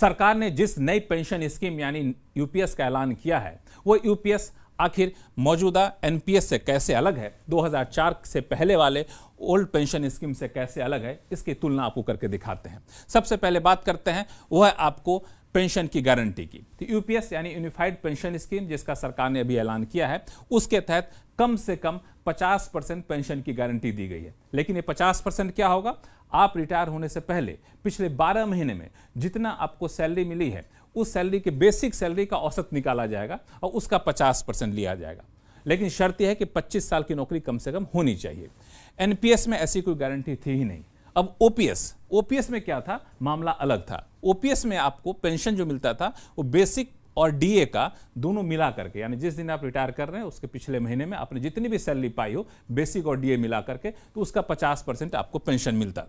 सरकार ने जिस नई पेंशन स्कीम यानी यूपीएस का ऐलान किया है वो यूपीएस आखिर मौजूदा एनपीएस से कैसे अलग है 2004 से पहले वाले ओल्ड पेंशन स्कीम से कैसे अलग है इसकी तुलना आपको करके दिखाते हैं सबसे पहले बात करते हैं वह है आपको पेंशन की गारंटी की तो यूपीएस यानी यूनिफाइड पेंशन स्कीम जिसका सरकार ने अभी ऐलान किया है उसके तहत कम से कम 50 परसेंट पेंशन की गारंटी दी गई है लेकिन ये 50 परसेंट क्या होगा आप रिटायर होने से पहले पिछले 12 महीने में जितना आपको सैलरी मिली है उस सैलरी के बेसिक सैलरी का औसत निकाला जाएगा और उसका 50 परसेंट लिया जाएगा लेकिन शर्त यह है कि 25 साल की नौकरी कम से कम होनी चाहिए एनपीएस में ऐसी कोई गारंटी थी ही नहीं अब ओपीएस ओपीएस में क्या था मामला अलग था ओपीएस में आपको पेंशन जो मिलता था वो बेसिक और डीए का दोनों मिला करके यानी जिस दिन आप रिटायर कर रहे हैं उसके पिछले महीने में आपने जितनी भी सैलरी पाई हो बेसिक और डीए मिला करके तो उसका पचास परसेंट आपको पेंशन मिलता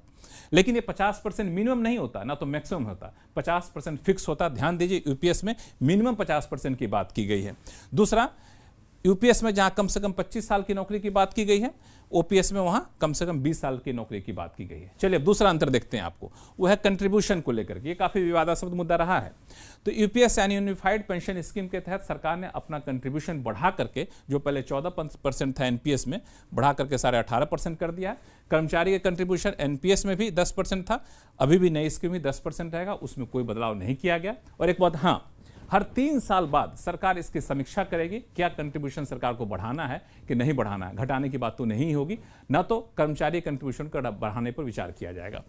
लेकिन ये पचास परसेंट मिनिमम नहीं होता ना तो मैक्सिमम होता पचास परसेंट फिक्स होता ध्यान दीजिए यूपीएस में मिनिमम पचास परसेंट की बात की गई है दूसरा यूपीएस में जहां कम से कम 25 साल की नौकरी की बात की गई है ओपीएस में वहां कम से कम 20 साल की नौकरी की बात की गई है चलिए अब दूसरा अंतर देखते हैं आपको वो है कंट्रीब्यूशन को लेकर ये काफी विवादास्पद मुद्दा रहा है तो यूपीएस यानी यूनिफाइड पेंशन स्कीम के तहत सरकार ने अपना कंट्रीब्यूशन बढ़ा करके जो पहले चौदह परसेंट था एनपीएस में बढ़ा करके साढ़े अठारह परसेंट कर दिया है कर्मचारी का कंट्रीब्यूशन एनपीएस में भी दस परसेंट था अभी भी नई स्कीम में दस परसेंट रहेगा उसमें कोई बदलाव नहीं किया गया और एक बात हाँ हर तीन साल बाद सरकार इसकी समीक्षा करेगी क्या कंट्रीब्यूशन सरकार को बढ़ाना है कि नहीं बढ़ाना है घटाने की बात तो नहीं होगी ना तो कर्मचारी कंट्रीब्यूशन का बढ़ाने पर विचार किया जाएगा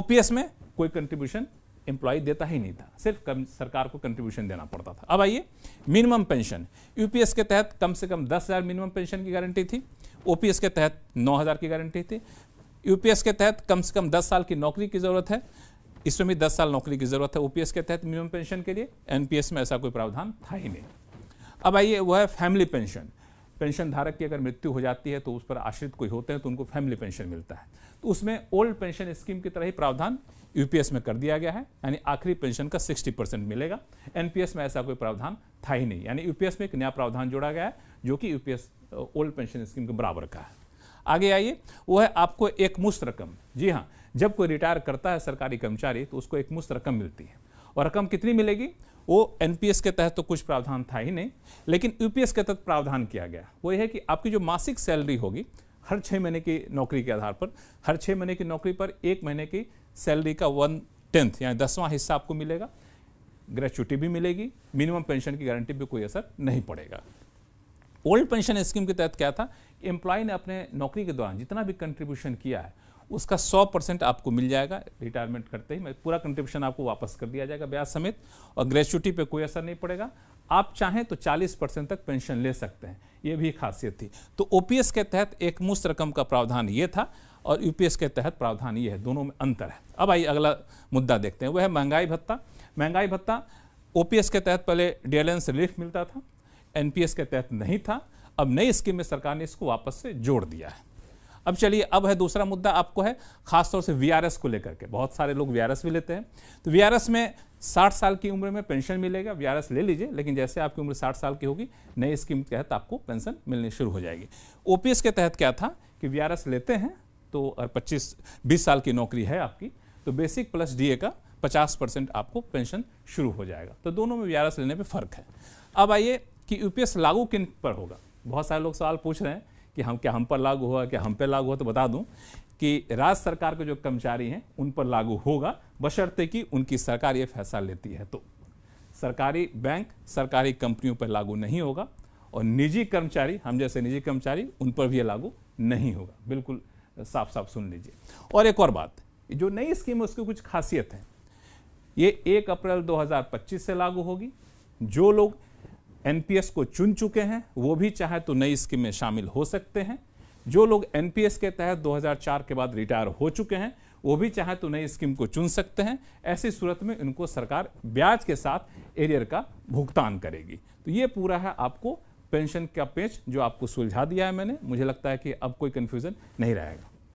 ओपीएस में कोई कंट्रीब्यूशन एम्प्लॉय देता ही नहीं था सिर्फ सरकार को कंट्रीब्यूशन देना पड़ता था अब आइए मिनिमम पेंशन यूपीएस के तहत कम से कम दस हज़ार मिनिमम पेंशन की गारंटी थी ओपीएस के तहत नौ हज़ार की गारंटी थी यूपीएस के तहत कम से कम दस साल की नौकरी की ज़रूरत है इसमें भी दस साल नौकरी की ज़रूरत है ओपीएस के तहत मिनिमम पेंशन के लिए एनपीएस में ऐसा कोई प्रावधान था ही नहीं अब आइए वह है फैमिली पेंशन पेंशन धारक की अगर मृत्यु हो जाती है तो उस पर आश्रित कोई होते हैं तो उनको फैमिली पेंशन मिलता है तो उसमें ओल्ड पेंशन स्कीम की तरह ही प्रावधान यूपीएस में कर दिया गया है यानी आखिरी पेंशन का 60 परसेंट मिलेगा एनपीएस में ऐसा कोई प्रावधान था ही नहीं यानी यूपीएस में एक नया प्रावधान जोड़ा गया है जो कि यूपीएस ओल्ड पेंशन स्कीम के बराबर का है आगे आइए वो है आपको एकमुश्त रकम जी हाँ जब कोई रिटायर करता है सरकारी कर्मचारी तो उसको एक मुश्त रकम मिलती है और रकम कितनी मिलेगी वो एनपीएस के तहत तो कुछ प्रावधान था ही नहीं लेकिन यूपीएस के तहत प्रावधान किया गया वो ये है कि आपकी जो मासिक सैलरी होगी हर छः महीने की नौकरी के आधार पर हर छः महीने की नौकरी पर एक महीने की सैलरी का वन टेंथ यानी दसवां हिस्सा आपको मिलेगा ग्रेचुटी भी मिलेगी मिनिमम पेंशन की गारंटी भी कोई असर नहीं पड़ेगा ओल्ड पेंशन स्कीम के तहत क्या था एम्प्लॉय ने अपने नौकरी के दौरान जितना भी कंट्रीब्यूशन किया है उसका 100 परसेंट आपको मिल जाएगा रिटायरमेंट करते ही मैं पूरा कंट्रीब्यूशन आपको वापस कर दिया जाएगा ब्याज समेत और ग्रेचुटी पे कोई असर नहीं पड़ेगा आप चाहें तो 40 परसेंट तक पेंशन ले सकते हैं ये भी खासियत थी तो ओ के तहत एक मुफ्त रकम का प्रावधान ये था और यू के तहत प्रावधान ये है दोनों में अंतर है अब आइए अगला मुद्दा देखते हैं वह है महंगाई भत्ता महंगाई भत्ता ओ के तहत पहले डियलेंस रिलीफ मिलता था एन के तहत नहीं था अब नई स्कीम में सरकार ने इसको वापस से जोड़ दिया है अब चलिए अब है दूसरा मुद्दा आपको है खासतौर से वी को लेकर के बहुत सारे लोग वी भी लेते हैं तो वी में साठ साल की उम्र में पेंशन मिलेगा वी ले लीजिए लेकिन जैसे आपकी उम्र साठ साल की होगी नई स्कीम के तहत आपको पेंशन मिलनी शुरू हो जाएगी ओ के तहत क्या था कि वी लेते हैं तो और पच्चीस बीस साल की नौकरी है आपकी तो बेसिक प्लस डी का पचास परसेंट आपको पेंशन शुरू हो जाएगा तो दोनों में वी लेने पर फ़र्क है अब आइए कि यूपीएस लागू किन पर होगा बहुत सारे लोग सवाल पूछ रहे हैं कि हम क्या हम पर लागू हुआ क्या हम पर लागू हुआ तो बता दूं कि राज्य सरकार के जो कर्मचारी हैं उन पर लागू होगा बशर्ते कि उनकी सरकार ये फैसला लेती है तो सरकारी बैंक सरकारी कंपनियों पर लागू नहीं होगा और निजी कर्मचारी हम जैसे निजी कर्मचारी उन पर भी ये लागू नहीं होगा बिल्कुल साफ साफ सुन लीजिए और एक और बात जो नई स्कीम है उसकी कुछ खासियत है ये एक अप्रैल 2025 से लागू होगी जो लोग एनपीएस को चुन चुके हैं वो भी चाहे तो नई स्कीम में शामिल हो सकते हैं जो लोग एनपीएस के तहत 2004 के बाद रिटायर हो चुके हैं वो भी चाहे तो नई स्कीम को चुन सकते हैं ऐसी सूरत में उनको सरकार ब्याज के साथ एरियर का भुगतान करेगी तो ये पूरा है आपको पेंशन का पेज जो आपको सुलझा दिया है मैंने मुझे लगता है कि अब कोई कन्फ्यूज़न नहीं रहेगा